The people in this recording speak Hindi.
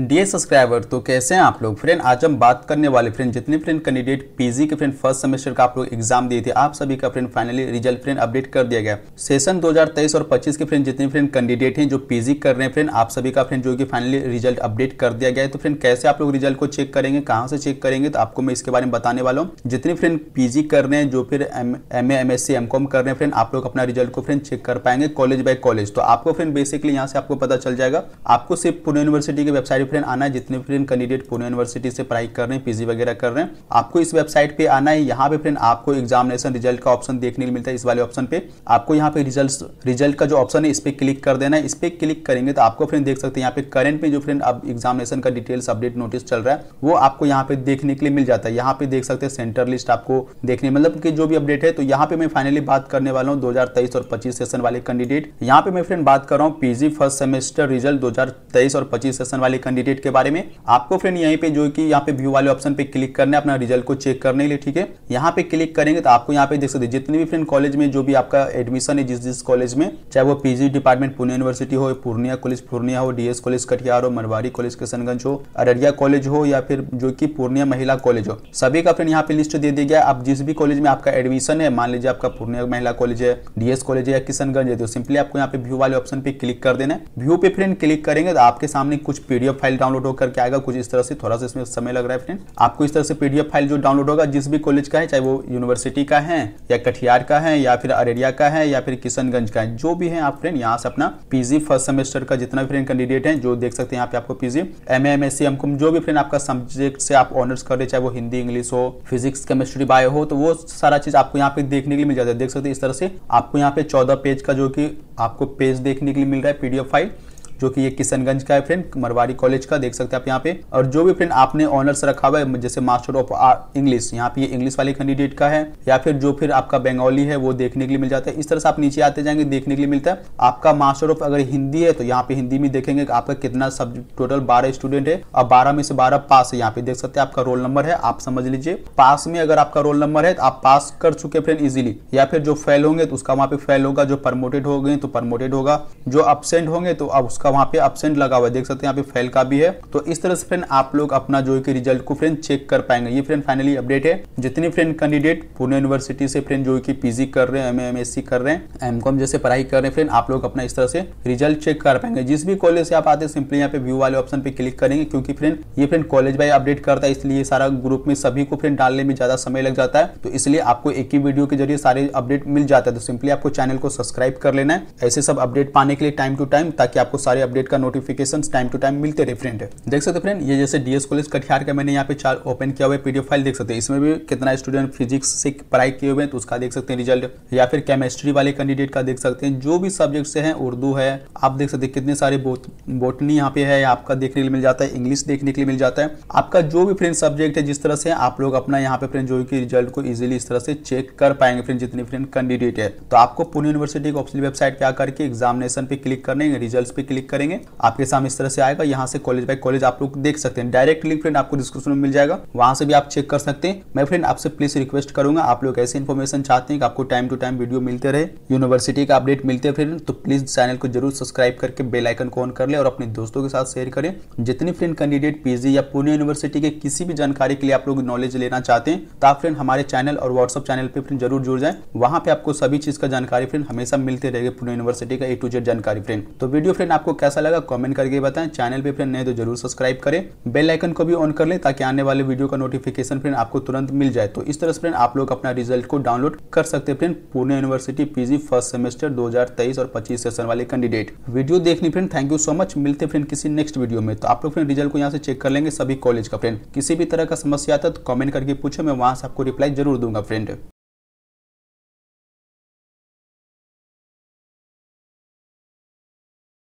डियर सब्सक्राइबर तो कैसे हैं आप लोग फ्रेंड आज हम बात करने वाले फ्रेंड जितने फ्रेंड कैंडिडेट पीजी के फ्रेंड फर्स्ट सेमेस्टर का आप लोग एग्जाम दिए थे आप सभी का friend finally result friend update कर दिया गया सेशन 2023 और 25 के फ्रेंड जितने फ्रेंड कैंडिडेट हैं जो पीजी कर रहे हैं फ्रेंड आप सभी का फ्रेंड जो कि फाइनली रिजल्ट अपडेट कर दिया गया है तो फ्रेंड कैसे आप लोग रिजल्ट को चेक करेंगे कहाँ से चेक करेंगे तो आपको मैं इसके बारे में बताने वाला हूँ जितने फ्रेंड पीजी कर रहे हैं जो फिर M A M S C M com कर रहे हैं फ्रेंड आप लोग अपना रिजल्ट को फ्रेंड चेक कर पाएंगे कॉलेज बाय कॉलेज तो आपको फ्रेंड बेसिकली यहाँ से आपको पता चल जाएगा आपको सिर्फ पुणे यूनिवर्सिटी की वेबसाइट सारे फ्रेंड आना है जितने फ्रेंड कैंडिडेट पुणे यूनिवर्सिटी से पढ़ाई कर रहे हैं पीजी वगैरह कर रहे हैं आपको इस वेबसाइट पे आना है यहाँ पे फ्रेंड आपको एग्जामिनेशन रिजल्ट का ऑप्शन देखने को मिलता है इस वाले ऑप्शन पे आपको यहाँ पे रिजल्ट रिजल्ट का जो ऑप्शन है इस पर क्लिक कर देना है इस पर क्लिक करेंगे तो आपको फ्रेंड देख सकते हैं यहाँ पे करेंट में जो फ्रेंड अब एग्जामिनेशन का डिटेल्स अपडेट नोटिस चल रहा है वो आपको यहाँ पे देखने के लिए मिल जाता है यहाँ पे देख सकते हैं सेंटर लिस्ट आपको देखने मतलब की जो भी अपडेट है तो यहाँ पे मैं फाइनली बात करने वाला हूँ दो और पच्चीस सेशन वाले कैंडिडेट यहाँ पे मैं फ्रेंड बात कर रहा हूँ पीजी फर्स्ट सेमेस्टर रिजल्ट दो और पच्चीस सेशन वाले कैंडिडेट के बारे में आपको फ्रेंड यहीं पे जो कि यहाँ पे व्यू वाले ऑप्शन पे क्लिक करने अपना रिजल्ट को चेक करने के लिए ठीक है यहाँ पे क्लिक करेंगे तो आपको यहाँ पे देख सकते जितने भी फ्रेंड कॉलेज में जो भी आपका एडमिशन है जिस जिस कॉलेज में चाहे वो पीजी डिपार्टमेंट पुणे यूनिवर्सिटी हो पूर्णिया कॉलेज पूर्णिया हो डीएस कॉलेज कटिहार हो मरवाड़ी कॉलेज किशनगंज हो अररिया कॉलेज हो या फिर जो की पूर्णिया महिला कॉलेज हो सभी का फ्रेंड यहाँ पे लिस्ट दे दिया गया आप जिस भी कॉलेज में आपका एडमिशन है मान लीजिए आपका पूर्णिया महिला कॉलेज है डीएस कॉलेज है या किशनगंज है तो सिंपली आपको यहाँ पे व्यू वाले ऑप्शन पे क्लिक कर देना व्यू पे फ्रेंड क्लिक करेंगे तो आपके सामने कुछ पीडीएफ फाइल डाउनलोड होकर के आएगा कुछ इस तरह से थोड़ा सा इसमें समय लग रहा है फ्रेंड आपको इस तरह से पीडीएफ फाइल जो डाउनलोड होगा जिस भी कॉलेज का है चाहे वो यूनिवर्सिटी का है या कटिहार का है या फिर अरेरिया का है या फिर किशनगंज का है जो भी है आप फ्रेंड यहाँ से अपना पीजी फर्स्ट सेमेस्टर का जितना फ्रेंड कैंडिडेट है जो देख सकते हैं यहाँ पे आपको पीजी एम एम एस जो भी फ्रेंड आपका सब्जेक्ट से आप ऑनर्स कर रहे चाहे वो हिंदी इंग्लिश हो फिजिक्स केमिस्ट्री बायो हो तो वो सारा चीज आपको यहाँ पे देखने के लिए मिल जाता है देख सकते हैं इस तरह से आपको यहाँ पे चौदह पेज का जो कि आपको पेज देखने के लिए मिल रहा है पीडीएफ फाइल जो कि ये किशनगंज का है फ्रेंड मरवाड़ी कॉलेज का देख सकते हैं आप यहाँ पे और जो भी फ्रेंड आपने ऑनर्स रखा हुआ है जैसे मास्टर ऑफ इंग्लिश यहाँ पे इंग्लिश वाले कैंडिडेट का है या फिर जो फिर आपका बंगाली है वो देखने के लिए मिल जाता है इस तरह से आप नीचे आते जाएंगे देखने के लिए मिलता है आपका मास्टर ऑफ अगर हिंदी है तो यहाँ पे हिंदी में देखेंगे आपका कितना सब्जेक्ट टोटल बारह स्टूडेंट है और बारह में से बारह पास है यहाँ पे देख सकते हैं आपका रोल नंबर है आप समझ लीजिए पास में अगर आपका रोल नंबर है तो आप पास कर चुके फ्रेंड इजिली या फिर जो फेल होंगे तो उसका वहाँ पे फेल होगा जो प्रमोटेड हो गए तो प्रमोटेड होगा जो अपसेंट होंगे तो अब उसका उसका वहाँ पे अपसेंट लगा हुआ है देख सकते हैं यहाँ पे फेल का भी है तो इस तरह से फ्रेंड आप लोग अपना जो है रिजल्ट को फ्रेंड चेक कर पाएंगे ये फ्रेंड फाइनली अपडेट है जितने फ्रेंड कैंडिडेट पुणे यूनिवर्सिटी से फ्रेंड जो है की पीजी कर रहे हैं एम एम कर रहे हैं एम जैसे पढ़ाई कर रहे हैं फ्रेंड आप लोग अपना इस तरह से रिजल्ट चेक कर पाएंगे जिस भी कॉलेज से आप आते हैं सिंपली यहाँ पे व्यू वाले ऑप्शन पे क्लिक करेंगे क्योंकि फ्रेंड ये फ्रेंड कॉलेज बाय अपडेट करता है इसलिए सारा ग्रुप में सभी को फ्रेंड डालने में ज्यादा समय लग जाता है तो इसलिए आपको एक ही वीडियो के जरिए सारे अपडेट मिल जाता है तो सिंपली आपको चैनल को सब्सक्राइब कर लेना है ऐसे सब अपडेट पाने के लिए टाइम टू टाइम ताकि आपको सारे सारे अपडेट का नोटिफिकेशन टाइम टू टाइम मिलते रहे फ्रेंड देख सकते फ्रेंड ये जैसे डीएस कॉलेज कटिहार का मैंने यहाँ पे चार ओपन किया हुआ है पीडीएफ फाइल देख सकते हैं इसमें भी कितना स्टूडेंट फिजिक्स से पढ़ाई किए हुए हैं तो उसका देख सकते हैं रिजल्ट या फिर केमिस्ट्री वाले कैंडिडेट का देख सकते हैं जो भी सब्जेक्ट से है उर्दू है आप देख सकते हैं कितने सारे बोटनी यहाँ पे है आपका देखने के लिए मिल जाता है इंग्लिश देखने के लिए मिल जाता है आपका जो भी फ्रेंड सब्जेक्ट है जिस तरह से आप लोग अपना यहाँ पे फ्रेंड जो की रिजल्ट को इजिली इस तरह से चेक कर पाएंगे फ्रेंड जितने फ्रेंड कैंडिडेट है तो आपको पुणे यूनिवर्सिटी की ऑफिसियल वेबसाइट पे आकर के एग्जामिनेशन पे क्लिक करने रिजल्ट पे क्लिक क्लिक करेंगे आपके सामने इस तरह से आएगा यहाँ से कॉलेज बाय कॉलेज आप लोग देख सकते हैं डायरेक्ट लिंक फ्रेंड आपको डिस्क्रिप्शन में मिल जाएगा वहां से भी आप चेक कर सकते हैं मैं फ्रेंड आपसे प्लीज रिक्वेस्ट करूंगा आप लोग ऐसे इन्फॉर्मेशन चाहते हैं कि आपको टाइम टू टाइम वीडियो मिलते रहे यूनिवर्सिटी का अपडेट मिलते फ्रेंड तो प्लीज चैनल को जरूर सब्सक्राइब करके बेलाइकन को ऑन कर ले और अपने दोस्तों के साथ शेयर करें जितने फ्रेंड कैंडिडेट पीजी या पुणे यूनिवर्सिटी के किसी भी जानकारी के लिए आप लोग नॉलेज लेना चाहते हैं तो आप फ्रेंड हमारे चैनल और व्हाट्सअप चैनल पर फ्रेंड जरूर जुड़ जाए वहाँ पे आपको सभी चीज का जानकारी फ्रेंड हमेशा मिलते रहेगा पुणे यूनिवर्सिटी का ए टू जेड जानकारी फ्रेंड तो वीडियो फ्रेंड आपको कैसा लगा कमेंट करके बताएं चैनल पे फ्रेंड नए तो जरूर सब्सक्राइब करें बेल आइकन को भी ऑन कर लें ताकि आने वाले वीडियो का नोटिफिकेशन फ्रेंड आपको तुरंत मिल जाए तो इस तरह से फ्रेंड आप लोग अपना रिजल्ट को डाउनलोड कर सकते हैं friend Pune university PG first semester दो और पच्चीस सेशन वाले कैंडिडेट वीडियो देखने friend thank you so much मिलते फ्रेंड किसी नेक्स्ट वीडियो में तो आप लोग फ्रेंड रिजल्ट को यहाँ से चेक कर लेंगे सभी कॉलेज का फ्रेंड किसी भी तरह का समस्या आता तो कॉमेंट करके पूछे मैं वहां से आपको रिप्लाई जरूर दूंगा फ्रेंड